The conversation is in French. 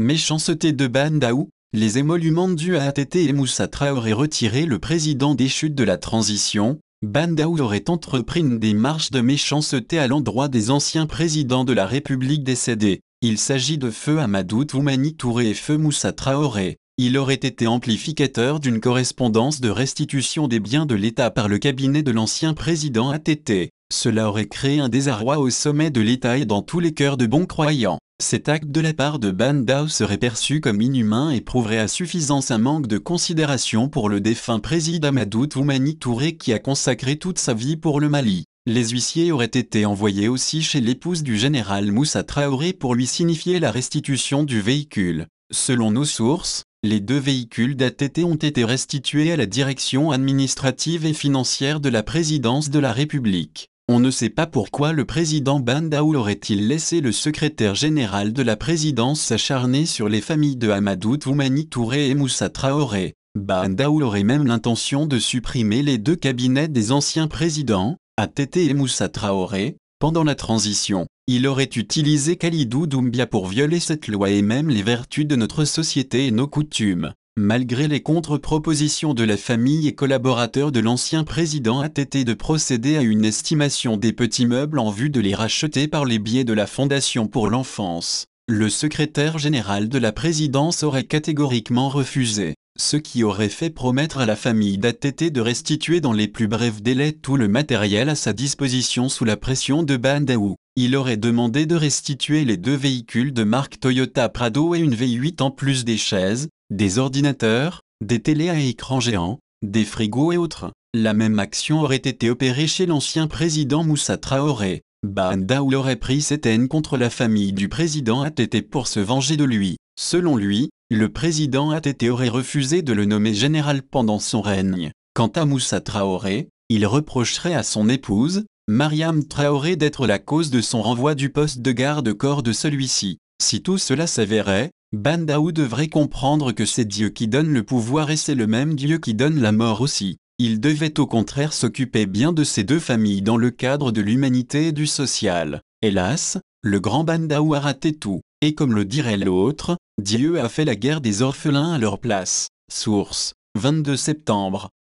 Méchanceté de Bandaou, les émoluments dus à ATT et Moussa Traoré retiré le président des chutes de la transition, Bandaou aurait entrepris une démarche de méchanceté à l'endroit des anciens présidents de la République décédés. Il s'agit de Feu Amadou Toumani Touré et Feu Moussa Traoré. Il aurait été amplificateur d'une correspondance de restitution des biens de l'État par le cabinet de l'ancien président ATT. Cela aurait créé un désarroi au sommet de l'État et dans tous les cœurs de bons croyants. Cet acte de la part de Bandao serait perçu comme inhumain et prouverait à suffisance un manque de considération pour le défunt président Amadou Toumani Touré qui a consacré toute sa vie pour le Mali. Les huissiers auraient été envoyés aussi chez l'épouse du général Moussa Traoré pour lui signifier la restitution du véhicule. Selon nos sources, les deux véhicules d'ATT ont été restitués à la direction administrative et financière de la présidence de la République. On ne sait pas pourquoi le président Bandaoul aurait-il laissé le secrétaire général de la présidence s'acharner sur les familles de Hamadou Toumani Touré et Moussa Traoré. Bandaoul aurait même l'intention de supprimer les deux cabinets des anciens présidents, Atete et Moussa Traoré, pendant la transition. Il aurait utilisé Kalidou Doumbia pour violer cette loi et même les vertus de notre société et nos coutumes malgré les contre-propositions de la famille et collaborateurs de l'ancien président ATT de procéder à une estimation des petits meubles en vue de les racheter par les biais de la Fondation pour l'enfance. Le secrétaire général de la présidence aurait catégoriquement refusé, ce qui aurait fait promettre à la famille d'ATT de restituer dans les plus brefs délais tout le matériel à sa disposition sous la pression de Bandaou. Il aurait demandé de restituer les deux véhicules de marque Toyota Prado et une V8 en plus des chaises, des ordinateurs, des télés à écran géant, des frigos et autres. La même action aurait été opérée chez l'ancien président Moussa Traoré. Bandaoul aurait pris cette haine contre la famille du président ATT pour se venger de lui. Selon lui, le président a-t-été aurait refusé de le nommer général pendant son règne. Quant à Moussa Traoré, il reprocherait à son épouse, Mariam Traoré d'être la cause de son renvoi du poste de garde-corps de celui-ci. Si tout cela s'avérait, Bandaou devrait comprendre que c'est Dieu qui donne le pouvoir et c'est le même Dieu qui donne la mort aussi. Il devait au contraire s'occuper bien de ces deux familles dans le cadre de l'humanité et du social. Hélas, le grand Bandaou a raté tout, et comme le dirait l'autre, Dieu a fait la guerre des orphelins à leur place. Source, 22 septembre,